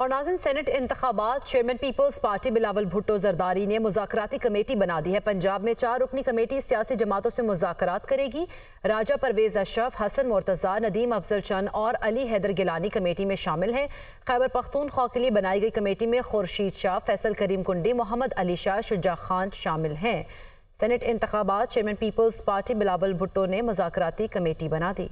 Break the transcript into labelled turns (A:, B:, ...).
A: और नाजन सेनेट इंतबात चेयरमैन पीपल्स पार्टी बिलावल भुट्टो जरदारी ने मुजाकराती कमेटी बना दी है पंजाब में चार रुकनी कमेटी सियासी जमातों से मुजात करेगी राजा परवेज अशरफ हसन मुर्तज़ा नदीम अफजल चंद और अली हैदर गिलानी कमेटी में शामिल हैं खैबर पख्तूनख्वा के लिए बनाई गई कमेटी में खुर्शीद शाह फैसल करीम कुंडी मोहम्मद अली शाह शुजा खान शामिल हैं सेनेट इंतबात चेयरमैन पीपल्स पार्टी बिलावल भुट्टो ने मुजाकराती कमेटी बना दी